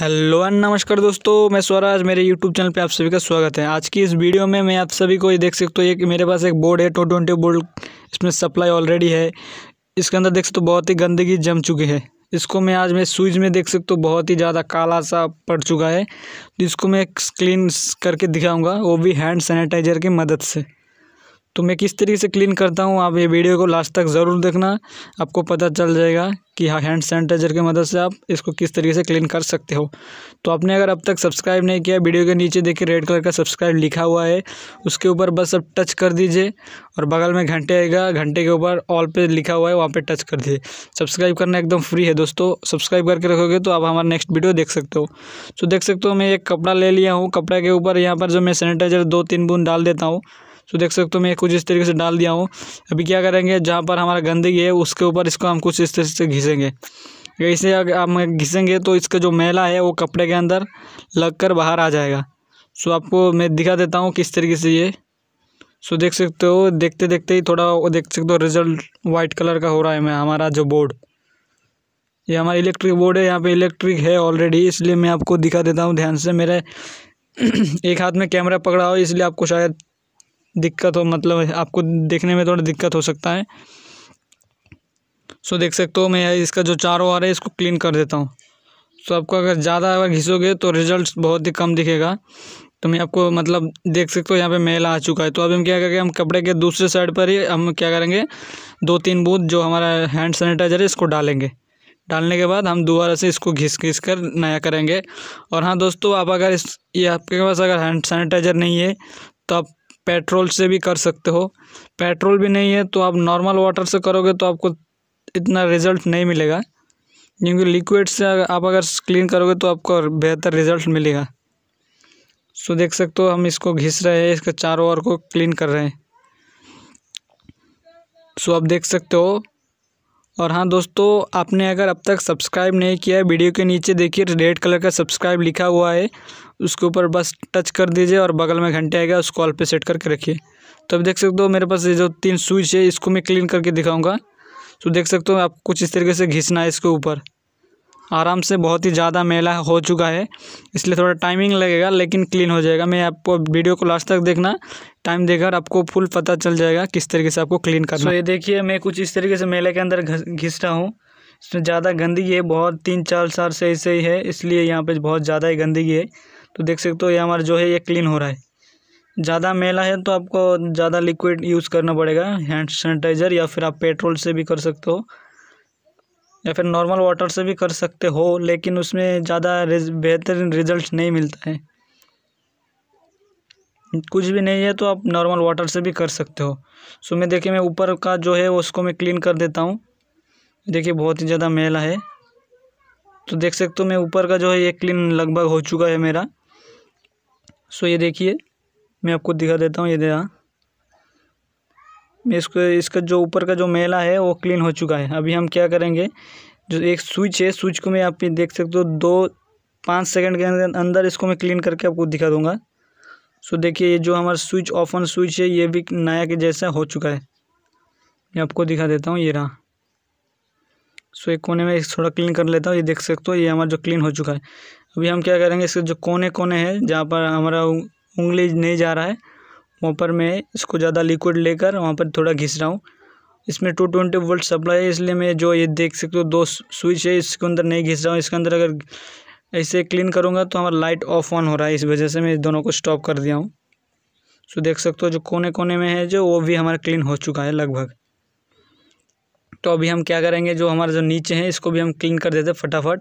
Hello and नमस्कार दोस्तों मैं स्वराज मेरे यूट्यूब चैनल पे आप सभी का स्वागत है आज की इस वीडियो में मैं आप सभी को ये देख सकते हो एक मेरे पास एक बोर्ड है टो ट्वेंटी बोर्ड इसमें सप्लाई ऑलरेडी है इसके अंदर देख सकते हो बहुत ही गंदगी जम चुकी है इसको मैं आज मैं स्विच में देख सकते हो बहुत ही ज़्यादा काला सा पड़ चुका है जिसको मैं क्लीन करके दिखाऊँगा वो भी हैंड सैनिटाइजर की मदद से तो मैं किस तरीके से क्लीन करता हूँ आप ये वीडियो को लास्ट तक ज़रूर देखना आपको पता चल जाएगा कि हाँ हैंड सैनिटाइज़र की मदद से आप इसको किस तरीके से क्लीन कर सकते हो तो आपने अगर अब तक सब्सक्राइब नहीं किया वीडियो के नीचे देखिए रेड कलर का सब्सक्राइब लिखा हुआ है उसके ऊपर बस अब टच कर दीजिए और बगल में घंटे आएगा घंटे के ऊपर ऑल पे लिखा हुआ है वहाँ पर टच कर दीजिए सब्सक्राइब करना एकदम फ्री है दोस्तों सब्सक्राइब करके रखोगे तो आप हमारा नेक्स्ट वीडियो देख सकते हो तो देख सकते हो मैं एक कपड़ा ले लिया हूँ कपड़े के ऊपर यहाँ पर जो मैं सैनिटाइज़र दो तीन बूंद डाल देता हूँ तो देख सकते हो मैं कुछ इस तरीके से डाल दिया हूँ अभी क्या करेंगे जहाँ पर हमारा गंदगी है उसके ऊपर इसको हम कुछ इस तरीके से घिसेंगे इसे अगर हम घिसेंगे तो इसका जो मैला है वो कपड़े के अंदर लग बाहर आ जाएगा सो आपको मैं दिखा देता हूँ किस तरीके से ये सो देख सकते हो देखते देखते ही थोड़ा देख सकते हो रिजल्ट वाइट कलर का हो रहा है मैं हमारा जो बोर्ड ये हमारा इलेक्ट्रिक बोर्ड है यहाँ पे इलेक्ट्रिक है ऑलरेडी इसलिए मैं आपको दिखा देता हूँ ध्यान से मेरे एक हाथ में कैमरा पकड़ा हो इसलिए आपको शायद दिक्कत हो मतलब आपको देखने में थोड़ा दिक्कत हो सकता है सो देख सकते हो मैं इसका जो चारों आ रहा है इसको क्लीन कर देता हूँ सो आपको अगर ज़्यादा अगर घिसोगे तो रिजल्ट बहुत ही कम दिखेगा तो मैं आपको मतलब देख सकते हो यहाँ पे मेल आ चुका है तो अब हम क्या करेंगे हम कपड़े के दूसरे साइड पर ही हम क्या करेंगे दो तीन बूथ जो हमारा हैंड सैनिटाइजर है इसको डालेंगे डालने के बाद हम दोबारा से इसको घिस घिस कर नया करेंगे और हाँ दोस्तों आप अगर इस ये आपके पास अगर हैंड सैनिटाइजर नहीं है तो आप पेट्रोल से भी कर सकते हो पेट्रोल भी नहीं है तो आप नॉर्मल वाटर से करोगे तो आपको इतना रिज़ल्ट नहीं मिलेगा क्योंकि लिक्विड से आप अगर क्लीन करोगे तो आपको बेहतर रिज़ल्ट मिलेगा सो देख सकते हो हम इसको घिस रहे हैं इसके चारों ओर को क्लीन कर रहे हैं सो आप देख सकते हो और हाँ दोस्तों आपने अगर अब तक सब्सक्राइब नहीं किया है वीडियो के नीचे देखिए रेड कलर का सब्सक्राइब लिखा हुआ है उसके ऊपर बस टच कर दीजिए और बगल में घंटे आएगा उसको ऑल पे सेट करके रखिए तो अब देख सकते हो मेरे पास ये जो तीन स्विच है इसको मैं क्लीन करके दिखाऊंगा तो देख सकते हो आप कुछ इस तरीके से घिसना है इसके ऊपर आराम से बहुत ही ज़्यादा मेला हो चुका है इसलिए थोड़ा टाइमिंग लगेगा लेकिन क्लीन हो जाएगा मैं आपको वीडियो को लास्ट तक देखना टाइम देकर आपको फुल पता चल जाएगा किस तरीके से आपको क्लीन करना so, ये देखिए मैं कुछ इस तरीके से मेले के अंदर घिस रहा हूँ इसमें ज़्यादा गंदगी है बहुत तीन चार साल से ऐसे ही है इसलिए यहाँ पर बहुत ज़्यादा ही गंदगी है तो देख सकते हो ये हमारा जो है ये क्लीन हो रहा है ज़्यादा मेला है तो आपको ज़्यादा लिक्विड यूज़ करना पड़ेगा हैंड सैनिटाइज़र या फिर आप पेट्रोल से भी कर सकते हो या फिर नॉर्मल वाटर से भी कर सकते हो लेकिन उसमें ज़्यादा बेहतरीन रिजल्ट नहीं मिलता है कुछ भी नहीं है तो आप नॉर्मल वाटर से भी कर सकते हो सो मैं देखिए मैं ऊपर का जो है उसको मैं क्लीन कर देता हूँ देखिए बहुत ही ज़्यादा मेला है तो देख सकते हो मैं ऊपर का जो है ये क्लीन लगभग हो चुका है मेरा सो ये देखिए मैं आपको दिखा देता हूँ ये देखा हाँ। इसको इसका जो ऊपर का जो मेला है वो क्लीन हो चुका है अभी हम क्या करेंगे जो एक स्विच है स्विच को मैं आप देख सकते हो दो पाँच सेकंड के अंदर इसको मैं क्लीन करके आपको दिखा दूंगा सो देखिए ये जो हमारा स्विच ऑफ ऑन स्विच है ये भी नया के जैसा हो चुका है मैं आपको दिखा देता हूँ ये रहा सो एक कोने में थोड़ा क्लीन कर लेता हूँ ये देख सकते हो ये हमारा जो क्लीन हो चुका है अभी हम क्या करेंगे इसके जो कोने कोने हैं जहाँ पर हमारा उंगली नहीं जा रहा है वहाँ पर मैं इसको ज़्यादा लिक्विड लेकर वहाँ पर थोड़ा घिस रहा हूँ इसमें टू ट्वेंटी वोल्ट सप्लाई है इसलिए मैं जो ये देख सकते हो दो स्विच है इसके अंदर नहीं घिस रहा हूँ इसके अंदर अगर ऐसे क्लीन करूँगा तो हमारा लाइट ऑफ ऑन हो रहा है इस वजह से मैं दोनों को स्टॉप कर दिया हूँ सो देख सकते हो जो कोने कोने में है जो वो भी हमारा क्लीन हो चुका है लगभग तो अभी हम क्या करेंगे जो हमारा जो नीचे है इसको भी हम क्लीन कर देते फटाफट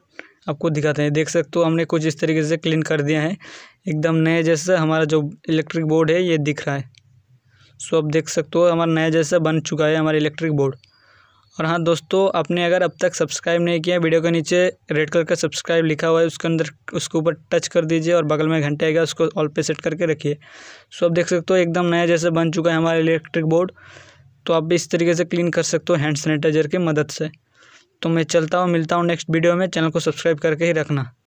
आपको दिखाते हैं देख सकते हो हमने कुछ इस तरीके से क्लीन कर दिया है एकदम नए जैसा हमारा जो इलेक्ट्रिक बोर्ड है ये दिख रहा है सो आप देख सकते हो हमारा नया जैसा बन चुका है हमारा इलेक्ट्रिक बोर्ड और हाँ दोस्तों आपने अगर अब तक सब्सक्राइब नहीं किया वीडियो के नीचे रेड कलर का सब्सक्राइब लिखा हुआ है उसके अंदर उसके ऊपर टच कर दीजिए और बगल में घंटे आएगा उसको ऑल पे सेट करके रखिए सो आप देख सकते हो एकदम नया जैसे बन चुका है हमारा इलेक्ट्रिक बोर्ड तो आप भी इस तरीके से क्लीन कर सकते हो हैंड सैनिटाइजर की मदद से तो मैं चलता हूँ मिलता हूँ नेक्स्ट वीडियो में चैनल को सब्सक्राइब करके ही रखना